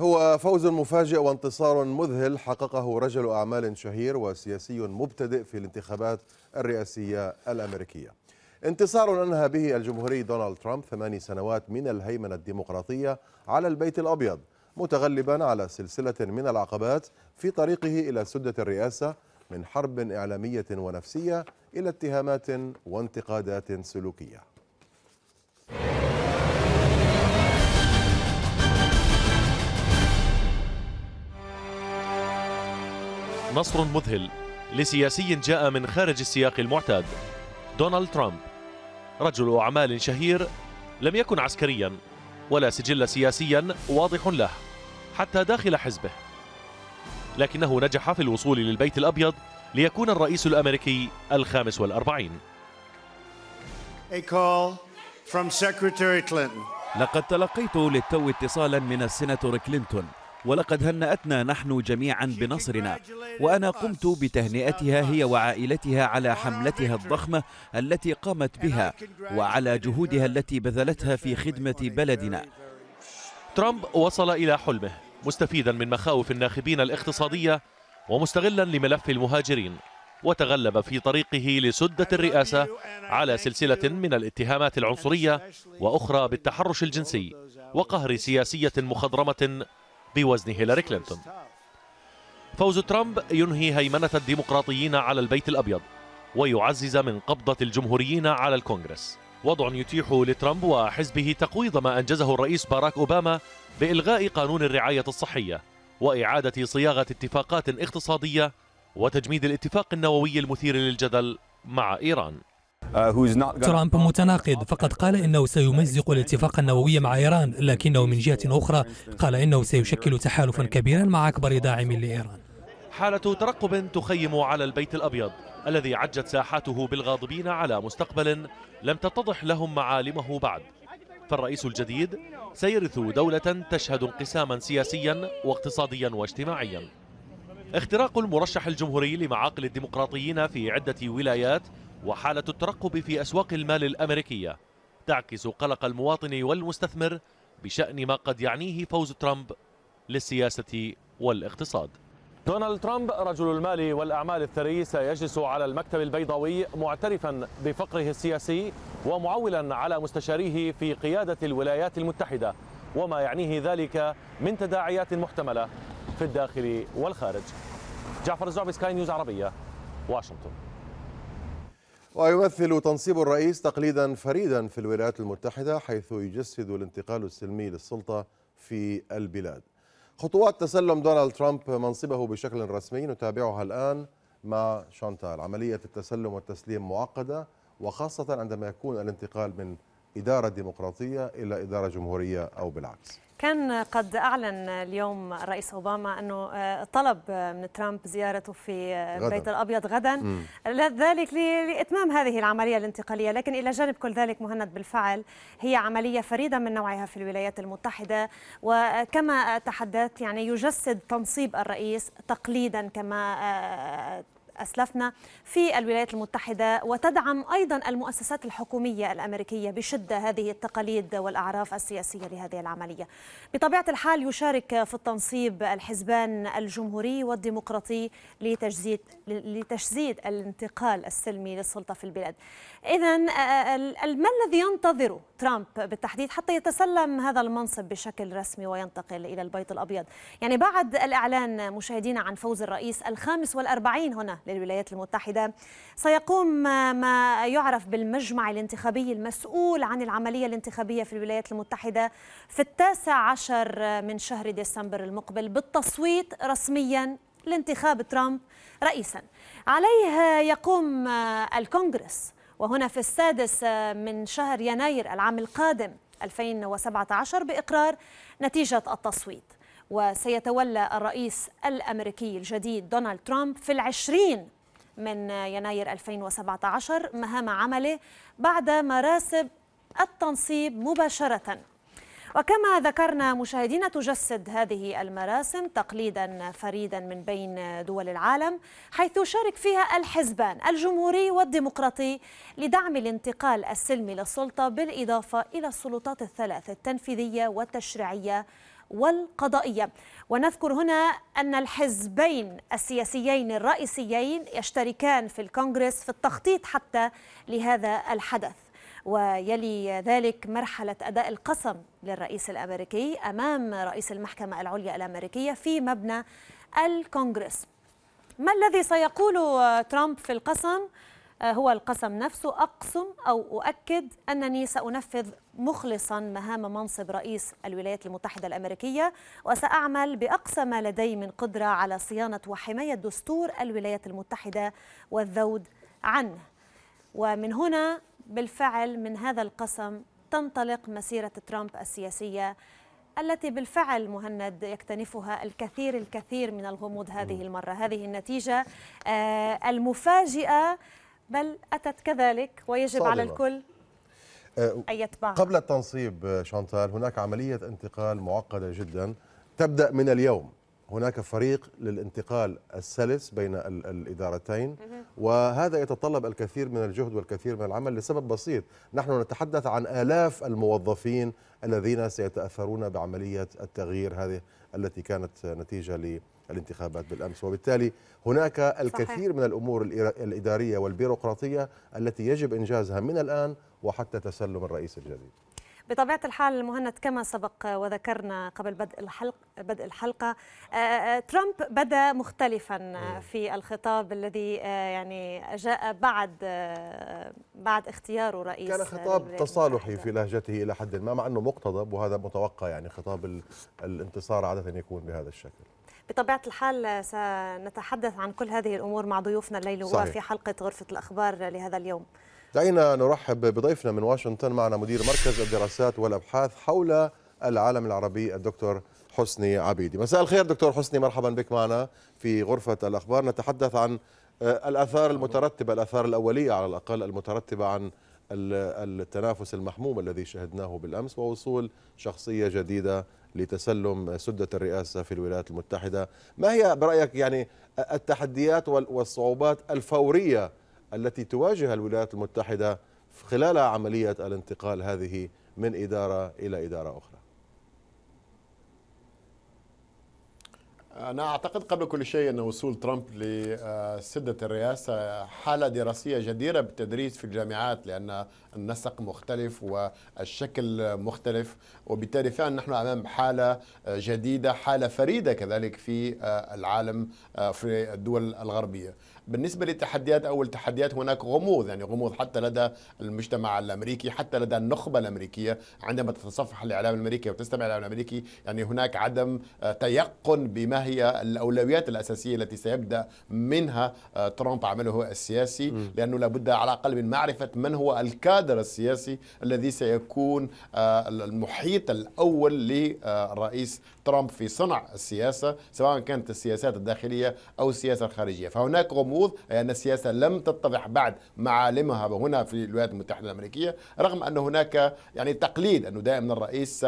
هو فوز مفاجئ وانتصار مذهل حققه رجل أعمال شهير وسياسي مبتدئ في الانتخابات الرئاسية الأمريكية انتصار أنهى به الجمهوري دونالد ترامب ثماني سنوات من الهيمنة الديمقراطية على البيت الأبيض متغلبا على سلسلة من العقبات في طريقه إلى سدة الرئاسة من حرب إعلامية ونفسية إلى اتهامات وانتقادات سلوكية نصر مذهل لسياسي جاء من خارج السياق المعتاد دونالد ترامب رجل أعمال شهير لم يكن عسكريا ولا سجل سياسيا واضح له حتى داخل حزبه لكنه نجح في الوصول للبيت الأبيض ليكون الرئيس الأمريكي الخامس والأربعين لقد تلقيت للتو اتصالا من السيناتور كلينتون ولقد هنأتنا نحن جميعا بنصرنا وأنا قمت بتهنئتها هي وعائلتها على حملتها الضخمة التي قامت بها وعلى جهودها التي بذلتها في خدمة بلدنا ترامب وصل إلى حلمه مستفيدا من مخاوف الناخبين الاقتصادية ومستغلا لملف المهاجرين وتغلب في طريقه لسدة الرئاسة على سلسلة من الاتهامات العنصرية وأخرى بالتحرش الجنسي وقهر سياسية مخضرمة بوزن هيلاري كلينتون فوز ترامب ينهي هيمنة الديمقراطيين على البيت الأبيض ويعزز من قبضة الجمهوريين على الكونغرس وضع يتيح لترامب وحزبه تقويض ما أنجزه الرئيس باراك أوباما بإلغاء قانون الرعاية الصحية وإعادة صياغة اتفاقات اقتصادية وتجميد الاتفاق النووي المثير للجدل مع إيران Uh, ترامب متناقض فقد قال إنه سيمزق الاتفاق النووي مع إيران لكنه من جهة أخرى قال إنه سيشكل تحالفا كبيرا مع أكبر داعم لإيران حالة ترقب تخيم على البيت الأبيض الذي عجت ساحاته بالغاضبين على مستقبل لم تتضح لهم معالمه بعد فالرئيس الجديد سيرث دولة تشهد انقساما سياسيا واقتصاديا واجتماعيا اختراق المرشح الجمهوري لمعاقل الديمقراطيين في عدة ولايات وحالة الترقب في أسواق المال الأمريكية تعكس قلق المواطن والمستثمر بشأن ما قد يعنيه فوز ترامب للسياسة والاقتصاد دونالد ترامب رجل المال والأعمال الثري سيجلس على المكتب البيضاوي معترفا بفقره السياسي ومعولا على مستشاريه في قيادة الولايات المتحدة وما يعنيه ذلك من تداعيات محتملة في الداخل والخارج جعفر الزعبي سكاي نيوز عربية واشنطن ويمثل تنصيب الرئيس تقليدا فريدا في الولايات المتحدة حيث يجسد الانتقال السلمي للسلطة في البلاد خطوات تسلم دونالد ترامب منصبه بشكل رسمي نتابعها الآن مع شانتال عملية التسلم والتسليم معقدة وخاصة عندما يكون الانتقال من إدارة ديمقراطية إلى إدارة جمهورية أو بالعكس كان قد أعلن اليوم الرئيس أوباما أنه آه، طلب من ترامب زيارته في البيت آه، الأبيض غدا ذلك لإتمام هذه العملية الانتقالية لكن إلى جانب كل ذلك مهند بالفعل هي عملية فريدة من نوعها في الولايات المتحدة وكما تحدثت يعني يجسد تنصيب الرئيس تقليدا كما آه، أسلفنا في الولايات المتحدة وتدعم أيضا المؤسسات الحكومية الأمريكية بشدة هذه التقاليد والأعراف السياسية لهذه العملية بطبيعة الحال يشارك في التنصيب الحزبان الجمهوري والديمقراطي لتجزيد, لتجزيد الانتقال السلمي للسلطة في البلاد إذا آه، آه، ما الذي ينتظره ترامب بالتحديد حتى يتسلم هذا المنصب بشكل رسمي وينتقل إلى البيت الأبيض يعني بعد الإعلان مشاهدينا عن فوز الرئيس الخامس والأربعين هنا للولايات المتحدة سيقوم ما يعرف بالمجمع الانتخابي المسؤول عن العملية الانتخابية في الولايات المتحدة في التاسع عشر من شهر ديسمبر المقبل بالتصويت رسميا لانتخاب ترامب رئيسا عليه يقوم الكونغرس وهنا في السادس من شهر يناير العام القادم 2017 بإقرار نتيجة التصويت وسيتولى الرئيس الأمريكي الجديد دونالد ترامب في العشرين من يناير 2017 مهام عمله بعد مراسم التنصيب مباشرة وكما ذكرنا مشاهدينا تجسد هذه المراسم تقليدا فريدا من بين دول العالم حيث شارك فيها الحزبان الجمهوري والديمقراطي لدعم الانتقال السلمي للسلطه بالاضافه الى السلطات الثلاث التنفيذيه والتشريعيه والقضائية ونذكر هنا أن الحزبين السياسيين الرئيسيين يشتركان في الكونغرس في التخطيط حتى لهذا الحدث ويلي ذلك مرحلة أداء القسم للرئيس الأمريكي أمام رئيس المحكمة العليا الأمريكية في مبنى الكونغرس ما الذي سيقول ترامب في القسم؟ آه، هو القسم نفسه أقسم أو أؤكد أنني سأنفذ مخلصا مهام منصب رئيس الولايات المتحدة الأمريكية وسأعمل بأقصى ما لدي من قدرة على صيانة وحماية دستور الولايات المتحدة والذود عنه ومن هنا بالفعل من هذا القسم تنطلق مسيرة ترامب السياسية التي بالفعل مهند يكتنفها الكثير الكثير من الغموض هذه المرة هذه النتيجة آه، المفاجئة بل أتت كذلك ويجب صادمة. على الكل أه، أن يتبع قبل التنصيب أه، شانتال هناك عملية انتقال معقدة جدا تبدأ من اليوم هناك فريق للانتقال السلس بين الإدارتين وهذا يتطلب الكثير من الجهد والكثير من العمل لسبب بسيط نحن نتحدث عن آلاف الموظفين الذين سيتأثرون بعملية التغيير هذه التي كانت نتيجة لي الانتخابات بالأمس وبالتالي هناك الكثير صحيح. من الأمور الإدارية والبيروقراطية التي يجب إنجازها من الآن وحتى تسلم الرئيس الجديد بطبيعة الحال مهند كما سبق وذكرنا قبل بدء الحلقة بدء الحلقة آه، آه، ترامب بدا مختلفا في الخطاب الذي آه، يعني جاء بعد بعد اختياره رئيس كان خطاب تصالحي في لهجته إلى حد ما مع أنه مقتضب وهذا متوقع يعني خطاب الانتصار عادة يكون بهذا الشكل بطبيعة الحال سنتحدث عن كل هذه الأمور مع ضيوفنا الليل وفي حلقة غرفة الأخبار لهذا اليوم دعينا نرحب بضيفنا من واشنطن معنا مدير مركز الدراسات والأبحاث حول العالم العربي الدكتور حسني عبيدي مساء الخير دكتور حسني مرحبا بك معنا في غرفة الأخبار نتحدث عن الآثار المترتبة الآثار الأولية على الأقل المترتبة عن التنافس المحموم الذي شهدناه بالأمس ووصول شخصية جديدة لتسلم سدة الرئاسة في الولايات المتحدة ما هي برأيك يعني التحديات والصعوبات الفورية التي تواجه الولايات المتحدة خلال عملية الانتقال هذه من إدارة إلى إدارة أخرى أنا أعتقد قبل كل شيء أن وصول ترامب لسدة الرئاسة حالة دراسية جديرة بالتدريس في الجامعات لأن النسق مختلف والشكل مختلف وبالتالي فعلا نحن أمام حالة جديدة حالة فريدة كذلك في العالم في الدول الغربية بالنسبة للتحديات أو التحديات هناك غموض يعني غموض حتى لدى المجتمع الأمريكي حتى لدى النخبة الأمريكية عندما تتصفح الإعلام الأمريكي وتستمع الإعلام الأمريكي يعني هناك عدم آه، تيقن بما هي الأولويات الأساسية التي سيبدأ منها آه، ترامب عمله السياسي لأنه لابد على الأقل من معرفة من هو الكادر السياسي الذي سيكون آه، المحيط الأول لرئيس ترامب في صنع السياسة سواء كانت السياسات الداخلية أو السياسة الخارجية فهناك غموض أي أن السياسة لم تتضح بعد معالمها هنا في الولايات المتحدة الأمريكية رغم أن هناك يعني تقليد أنه دائما الرئيس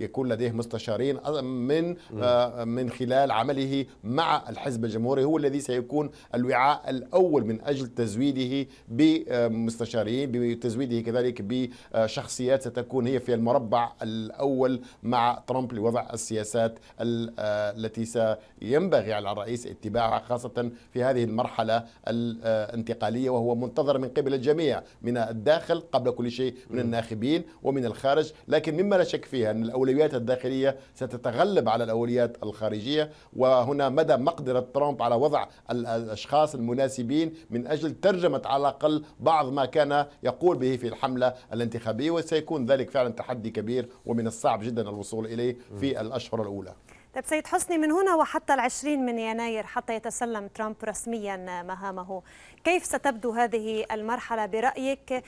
يكون لديه مستشارين من آه، من خلال عمله مع الحزب الجمهوري هو الذي سيكون الوعاء الأول من أجل تزويده بمستشارين بتزويده كذلك بشخصيات ستكون هي في المربع الأول مع ترامب لوضع السياسة السياسات آه، التي سينبغي على الرئيس اتباعها خاصة في هذه المرحلة الانتقالية وهو منتظر من قبل الجميع من الداخل قبل كل شيء من الناخبين ومن الخارج لكن مما لا شك فيها أن الأولويات الداخلية ستتغلب على الأولويات الخارجية وهنا مدى مقدرة ترامب على وضع الأشخاص المناسبين من أجل ترجمة على الأقل بعض ما كان يقول به في الحملة الانتخابية وسيكون ذلك فعلا تحدي كبير ومن الصعب جدا الوصول إليه في الأشهر المرة الأولى طيب سيد حسني من هنا وحتى العشرين من يناير حتى يتسلم ترامب رسميا مهامه كيف ستبدو هذه المرحلة برأيك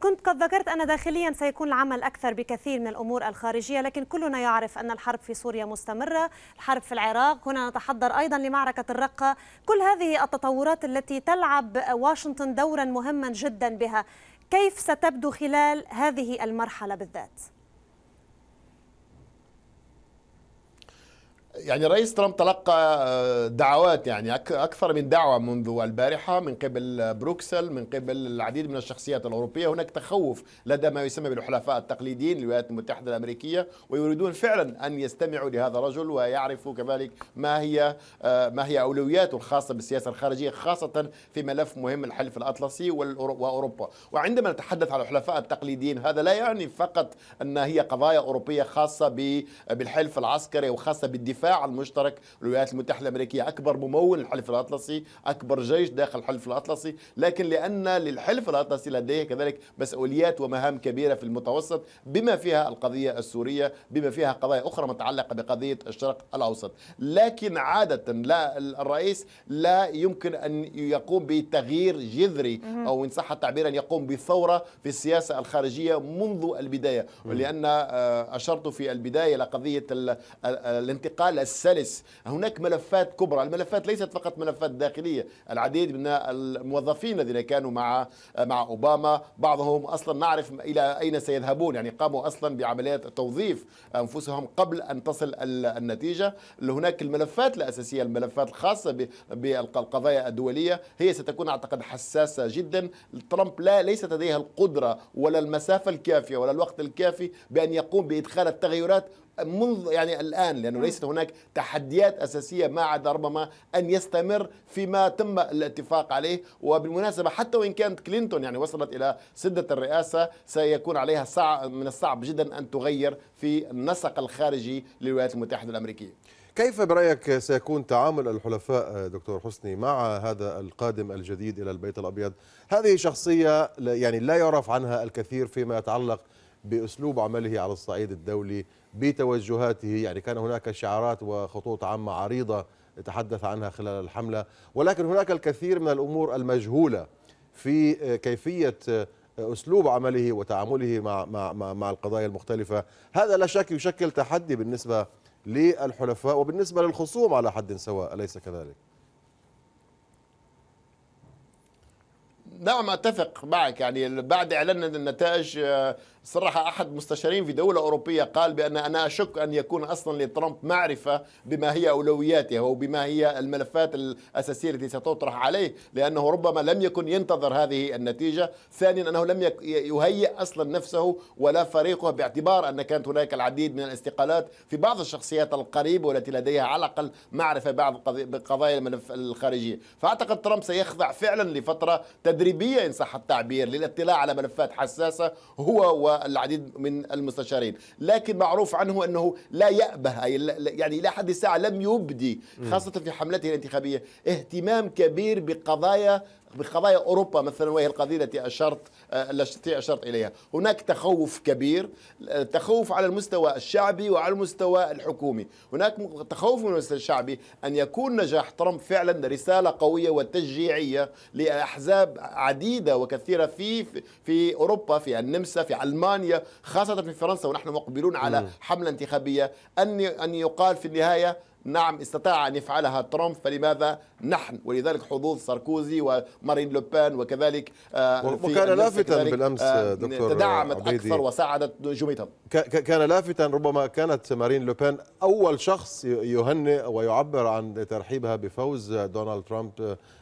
كنت قد ذكرت أن داخليا سيكون العمل أكثر بكثير من الأمور الخارجية لكن كلنا يعرف أن الحرب في سوريا مستمرة الحرب في العراق هنا نتحضر أيضا لمعركة الرقة كل هذه التطورات التي تلعب واشنطن دورا مهما جدا بها كيف ستبدو خلال هذه المرحلة بالذات؟ يعني رئيس ترامب تلقى آه، دعوات يعني اكثر من دعوه منذ البارحه من قبل بروكسل من قبل العديد من الشخصيات الاوروبيه هناك تخوف لدى ما يسمى بالحلفاء التقليديين للولايات المتحده الامريكيه ويريدون فعلا ان يستمعوا لهذا الرجل ويعرفوا كذلك ما هي آه، ما هي اولوياته الخاصه بالسياسه الخارجيه خاصه في ملف مهم الحلف الاطلسي واوروبا وعندما نتحدث عن الحلفاء التقليديين هذا لا يعني فقط ان هي قضايا اوروبيه خاصه بالحلف العسكري وخاصه بالدفاع تفاعل مشترك الولايات المتحده الامريكيه اكبر ممول للحلف الاطلسي اكبر جيش داخل الحلف الاطلسي لكن لان للحلف الاطلسي لديه كذلك مسؤوليات ومهام كبيره في المتوسط بما فيها القضيه السوريه بما فيها قضايا اخرى متعلقه بقضيه الشرق الاوسط لكن عاده لا الرئيس لا يمكن ان يقوم بتغيير جذري او ان صح التعبير ان يقوم بثوره في السياسه الخارجيه منذ البدايه ولان آه، اشرت في البدايه لقضيه آه، الانتقال العمل السلس هناك ملفات كبرى الملفات ليست فقط ملفات داخلية العديد من الموظفين الذين كانوا مع مع أوباما بعضهم أصلا نعرف إلى أين سيذهبون يعني قاموا أصلا بعمليات توظيف أنفسهم قبل أن تصل النتيجة هناك الملفات الأساسية الملفات الخاصة بالقضايا الدولية هي ستكون أعتقد حساسة جدا ترامب لا ليست لديها القدرة ولا المسافة الكافية ولا الوقت الكافي بأن يقوم بإدخال التغيرات منذ يعني الان لانه ليست هناك تحديات اساسيه ما عدا ربما ان يستمر فيما تم الاتفاق عليه وبالمناسبه حتى وان كانت كلينتون يعني وصلت الى سده الرئاسه سيكون عليها صعب من الصعب جدا ان تغير في النسق الخارجي للولايات المتحده الامريكيه. كيف برأيك سيكون تعامل الحلفاء دكتور حسني مع هذا القادم الجديد إلى البيت الأبيض هذه شخصية يعني لا يعرف عنها الكثير فيما يتعلق بأسلوب عمله على الصعيد الدولي بتوجهاته يعني كان هناك شعارات وخطوط عامة عريضة تحدث عنها خلال الحملة ولكن هناك الكثير من الأمور المجهولة في كيفية أسلوب عمله وتعامله مع, مع, مع, مع القضايا المختلفة هذا لا شك يشكل تحدي بالنسبة للحلفاء وبالنسبة للخصوم على حد سواء أليس كذلك؟ نعم اتفق معك يعني بعد اعلان النتائج آه، صرح احد مستشارين في دوله اوروبيه قال بان انا اشك ان يكون اصلا لترامب معرفه بما هي اولوياته وبما هي الملفات الاساسيه التي ستطرح عليه لانه ربما لم يكن ينتظر هذه النتيجه، ثانيا انه لم يهيئ اصلا نفسه ولا فريقه باعتبار ان كانت هناك العديد من الاستقالات في بعض الشخصيات القريبه والتي لديها على الاقل معرفه بعض بقضايا الملف الخارجيه، فاعتقد ترامب سيخضع فعلا لفتره تدريبيه تدريبية إن صح التعبير للاطلاع على ملفات حساسة هو والعديد من المستشارين لكن معروف عنه أنه لا يأبه يعني إلى حد الساعة لم يبدي خاصة في حملته الانتخابية اهتمام كبير بقضايا بقضايا أوروبا مثلا وهي القضية التي أشرت آه، التي أشرت إليها هناك تخوف كبير آه، تخوف على المستوى الشعبي وعلى المستوى الحكومي هناك تخوف من المستوى الشعبي أن يكون نجاح ترامب فعلا رسالة قوية وتشجيعية لأحزاب عديدة وكثيرة في في أوروبا في النمسا في ألمانيا خاصة في فرنسا ونحن مقبلون على حملة انتخابية أن أن يقال في النهاية نعم استطاع أن يفعلها ترامب فلماذا نحن ولذلك حظوظ ساركوزي ومارين لوبان وكذلك آه، وكان لافتا بالأمس آه، دكتور تدعمت عبيدي. أكثر وساعدت جمهورتهم كان لافتا ربما كانت مارين لوبان أول شخص يهنئ ويعبر عن ترحيبها بفوز دونالد ترامب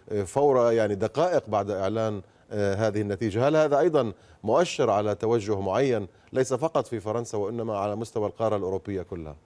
آه، فور يعني دقائق بعد إعلان هذه النتيجة هل هذا أيضا مؤشر على توجه معين ليس فقط في فرنسا وإنما على مستوى القارة الأوروبية كلها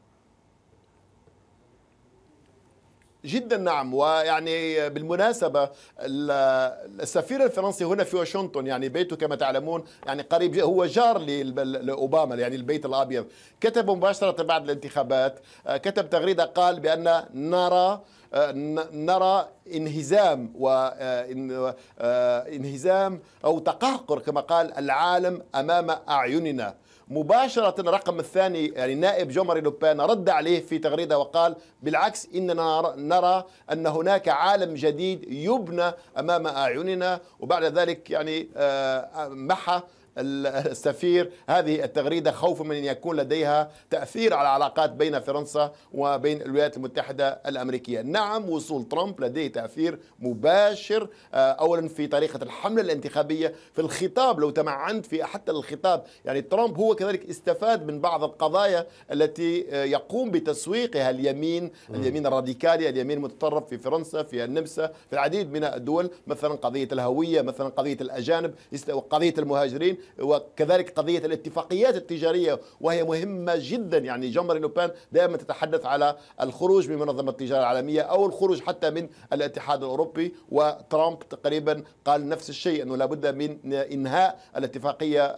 جدا نعم ويعني بالمناسبة السفير الفرنسي هنا في واشنطن يعني بيته كما تعلمون يعني قريب هو جار لأوباما يعني البيت الأبيض كتب مباشرة بعد الانتخابات آه، كتب تغريدة قال بأن نرى آه، نرى انهزام وانهزام آه، أو تقهقر كما قال العالم أمام أعيننا مباشرة الرقم الثاني يعني نائب جومري لوبان رد عليه في تغريدة وقال بالعكس إننا نرى أن هناك عالم جديد يبنى أمام أعيننا وبعد ذلك يعني آه، آه، محى السفير هذه التغريدة خوفا من أن يكون لديها تأثير على العلاقات بين فرنسا وبين الولايات المتحدة الأمريكية نعم وصول ترامب لديه تأثير مباشر آه، أولا في طريقة الحملة الانتخابية في الخطاب لو تمعنت في حتى الخطاب يعني ترامب هو كذلك استفاد من بعض القضايا التي آه، يقوم بتسويقها اليمين اليمين الراديكالي اليمين المتطرف في فرنسا في النمسا في العديد من الدول مثلا قضية الهوية مثلا قضية الأجانب قضية المهاجرين وكذلك قضية الاتفاقيات التجارية وهي مهمة جدا يعني جان ماري لوبان دائما تتحدث على الخروج من منظمة التجارة العالمية أو الخروج حتى من الاتحاد الأوروبي وترامب تقريبا قال نفس الشيء أنه لابد من إنهاء الاتفاقية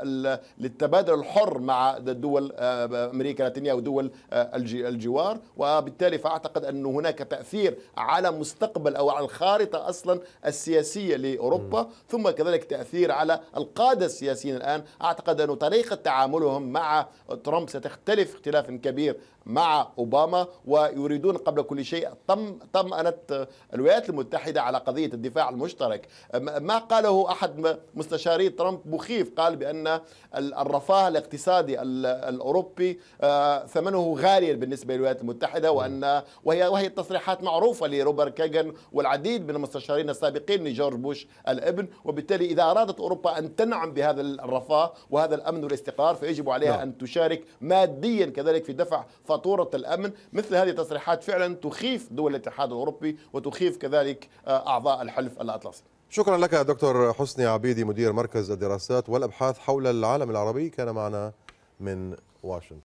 للتبادل الحر مع دول آه، أمريكا اللاتينية ودول آه، الجوار وبالتالي فأعتقد أن هناك تأثير على مستقبل أو على الخارطة أصلا السياسية لأوروبا ثم كذلك تأثير على القادة السياسيين الآن أعتقد أن طريقة تعاملهم مع ترامب ستختلف اختلاف كبير مع أوباما ويريدون قبل كل شيء طم طمأنة الولايات المتحدة على قضية الدفاع المشترك ما قاله أحد مستشاري ترامب مخيف قال بأن الرفاه الاقتصادي الأوروبي آه، ثمنه غالي بالنسبة للولايات المتحدة وأن وهي وهي التصريحات معروفة لروبرت كاغن والعديد من المستشارين السابقين لجورج بوش الابن وبالتالي إذا أرادت أوروبا أن تنعم بهذا الرفاه وهذا الأمن والاستقرار فيجب عليها نعم. أن تشارك ماديا كذلك في دفع فاتورة الأمن مثل هذه التصريحات فعلا تخيف دول الاتحاد الأوروبي وتخيف كذلك آه، أعضاء الحلف الأطلسي شكرا لك دكتور حسني عبيدي مدير مركز الدراسات والأبحاث حول العالم العربي كان معنا من واشنطن